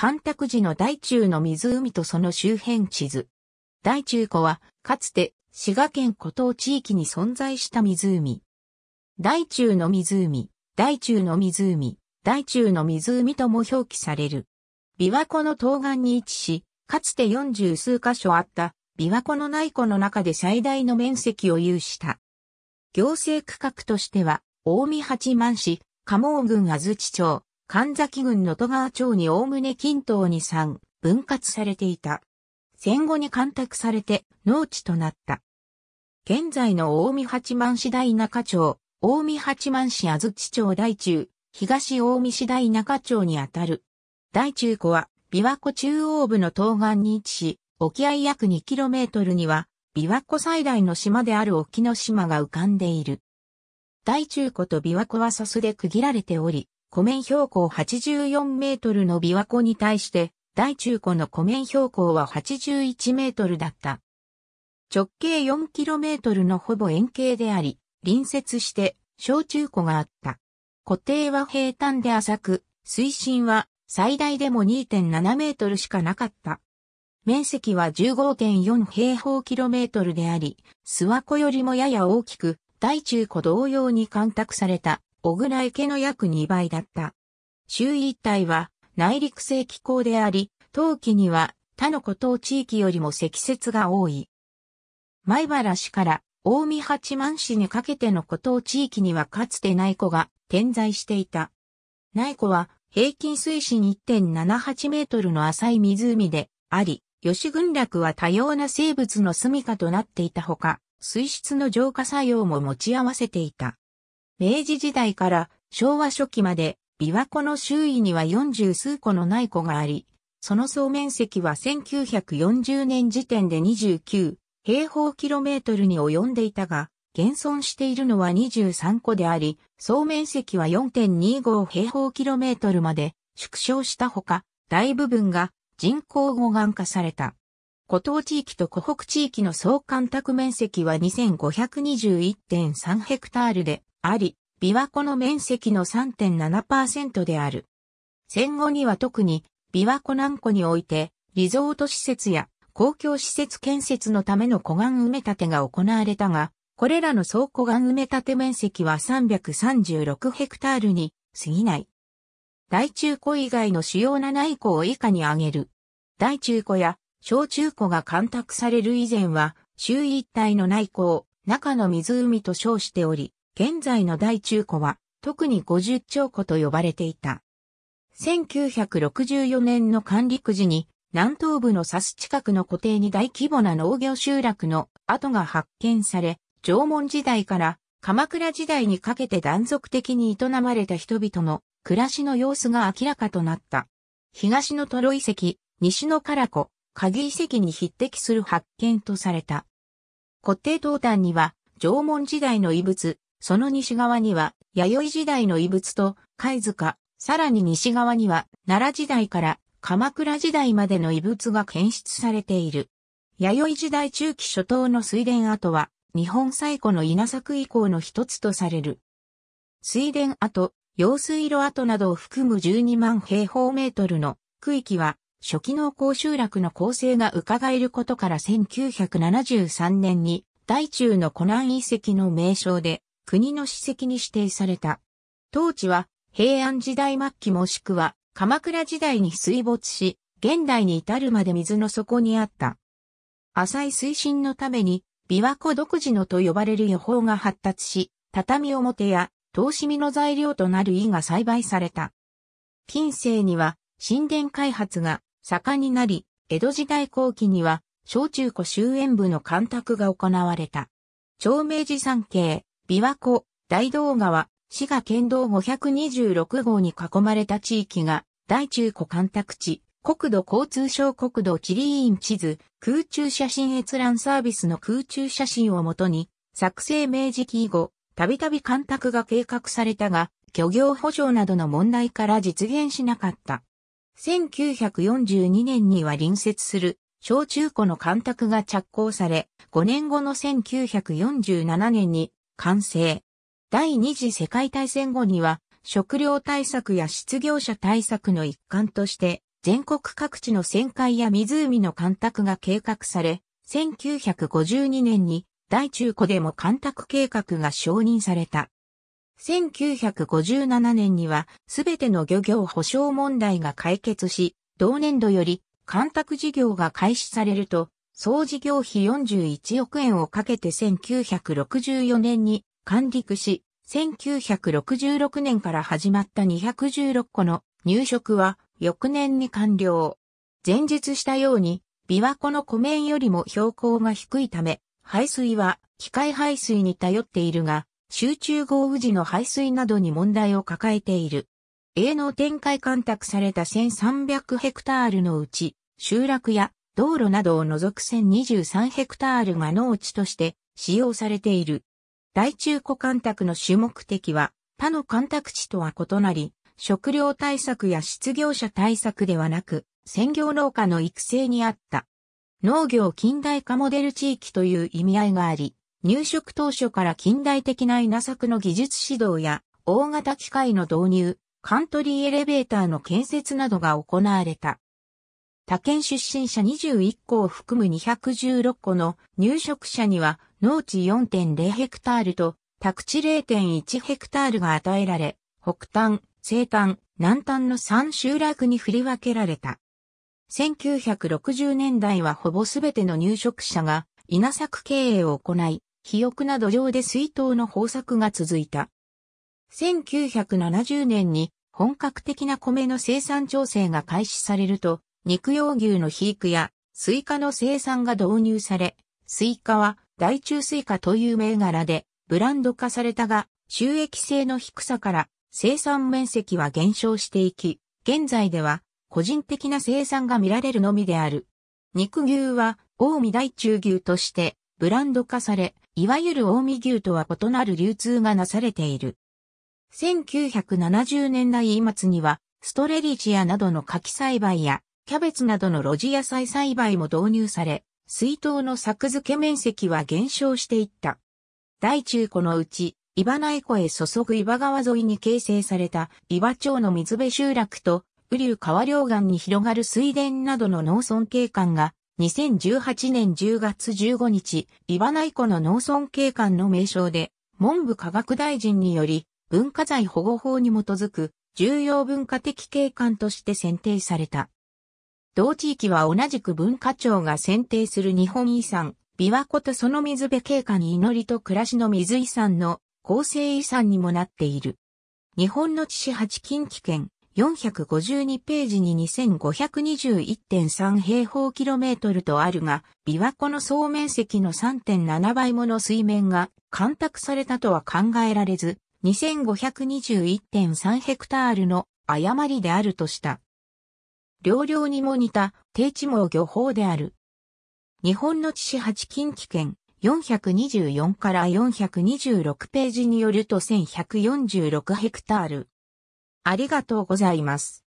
干拓寺の大中の湖とその周辺地図。大中湖は、かつて、滋賀県古東地域に存在した湖。大中の湖、大中の湖、大中の湖とも表記される。琵琶湖の東岸に位置し、かつて40数箇所あった琵琶湖の内湖の中で最大の面積を有した。行政区画としては、大見八幡市、加茂郡安土町、神崎郡の戸川町におおむね均等に3分割されていた。戦後に干拓されて農地となった。現在の大見八幡市大中町、大見八幡市安土町大中、東大見市大中町にあたる。大中湖は琵琶湖中央部の東岸に位置し、沖合約 2km には琵琶湖最大の島である沖の島が浮かんでいる。大中湖と琵琶湖は砂州で区切られており、湖面標高84メートルの琵琶湖に対して、大中湖の湖面標高は81メートルだった。直径4キロメートルのほぼ円形であり、隣接して小中湖があった。湖底は平坦で浅く、水深は最大でも2.7メートルしかなかった。面積は15.4平方キロメートルであり、諏訪湖よりもやや大きく、大中湖同様に干拓された小倉池の約2倍だった。周囲一帯は内陸性気候であり、冬季には他の古島地域よりも積雪が多い。前原市から大見八幡市にかけての古島地域にはかつて内湖が点在していた。内湖は平均水深1.78メートルの浅い湖であり、吉群落は多様な生物の住処となっていたほか、水質の浄化作用も持ち合わせていた。明治時代から昭和初期まで琵琶湖の周囲には40数個の内湖があり、その総面積は1940年時点で29平方キロメートルに及んでいたが、現存しているのは23個であり、総面積は4.25平方キロメートルまで縮小したほか、大部分が人口護岸化された。古島地域と湖北地域の総干拓面積は2521.3ヘクタールで、あり、琵琶湖の面積の3.7%である。戦後には特に琵琶湖南湖において、リゾート施設や公共施設建設のための湖岸埋め立てが行われたが、これらの総湖岸埋め立て面積は336ヘクタールに過ぎない。大中湖以外の主要な内湖を以下に挙げる。大中湖や小中湖が干拓される以前は、周囲一帯の内湖を中の湖と称しており、現在の大中古は、特に50兆個と呼ばれていた。1964年の管理くじに、南東部のサス近くの湖底に大規模な農業集落の跡が発見され、縄文時代から鎌倉時代にかけて断続的に営まれた人々の暮らしの様子が明らかとなった。東のトロ遺跡、西のカラコ、鍵遺跡に匹敵する発見とされた。固定東端には縄文時代の遺物、その西側には、弥生時代の遺物と、貝塚、さらに西側には、奈良時代から鎌倉時代までの遺物が検出されている。弥生時代中期初頭の水田跡は、日本最古の稲作以降の一つとされる。水田跡、用水路跡などを含む12万平方メートルの区域は、初期の高集落の構成が伺えることから1973年に、大中の湖南遺跡の名称で、国の史跡に指定された。当地は平安時代末期もしくは鎌倉時代に水没し、現代に至るまで水の底にあった。浅い水深のために、琵琶湖独自のと呼ばれる予報が発達し、畳表や投資身の材料となる胃が栽培された。近世には神殿開発が盛んになり、江戸時代後期には小中古終焉部の干拓が行われた。長明寺山系、琵琶湖、大道川、滋賀県道526号に囲まれた地域が、大中古干拓地、国土交通省国土地理院地図、空中写真閲覧サービスの空中写真をもとに、作成明治期以後、たびたび干拓が計画されたが、漁業補助などの問題から実現しなかった。1942年には隣接する小中古の干拓が着工され、5年後の1947年に完成。第二次世界大戦後には、食料対策や失業者対策の一環として、全国各地の旋回や湖の干拓が計画され、1952年に大中古でも干拓計画が承認された。1957年にはすべての漁業保障問題が解決し、同年度より干拓事業が開始されると、総事業費41億円をかけて1964年に管理区し、1966年から始まった216個の入植は翌年に完了。前述したように、琵琶湖の湖面よりも標高が低いため、排水は機械排水に頼っているが、集中豪雨時の排水などに問題を抱えている。営農展開干拓された1300ヘクタールのうち、集落や道路などを除く1023ヘクタールが農地として使用されている。大中古干拓の主目的は他の干拓地とは異なり、食料対策や失業者対策ではなく、専業農家の育成にあった。農業近代化モデル地域という意味合いがあり、入植当初から近代的な稲作の技術指導や大型機械の導入、カントリーエレベーターの建設などが行われた。他県出身者21校を含む216個の入植者には農地4.0ヘクタールと宅地0.1ヘクタールが与えられ、北端、西端、南端の3集落に振り分けられた。1960年代はほぼすべての入植者が稲作経営を行い、肥沃な土壌で水筒の豊作が続いた。1970年に本格的な米の生産調整が開始されると、肉用牛の肥育やスイカの生産が導入され、スイカは大中スイカという銘柄でブランド化されたが、収益性の低さから生産面積は減少していき、現在では個人的な生産が見られるのみである。肉牛は近江大中牛としてブランド化され、いわゆる近江牛とは異なる流通がなされている。1970年代末には、ストレリチアなどの柿栽培や、キャベツなどの露地野菜栽培も導入され、水筒の作付け面積は減少していった。大中古のうち、岩内湖へ注ぐ岩川沿いに形成された岩町の水辺集落と、雨竜川両岸に広がる水田などの農村景観が、2018年10月15日、岩内湖の農村景観の名称で、文部科学大臣により、文化財保護法に基づく重要文化的景観として選定された。同地域は同じく文化庁が選定する日本遺産、琵琶湖とその水辺景観に祈りと暮らしの水遺産の構成遺産にもなっている。日本の地市八近畿圏452ページに2521.3平方キロメートルとあるが、琵琶湖の総面積の3.7倍もの水面が干拓されたとは考えられず、2521.3ヘクタールの誤りであるとした。両領にも似た低地網漁法である。日本の地市八近畿圏424から426ページによると1146ヘクタール。ありがとうございます。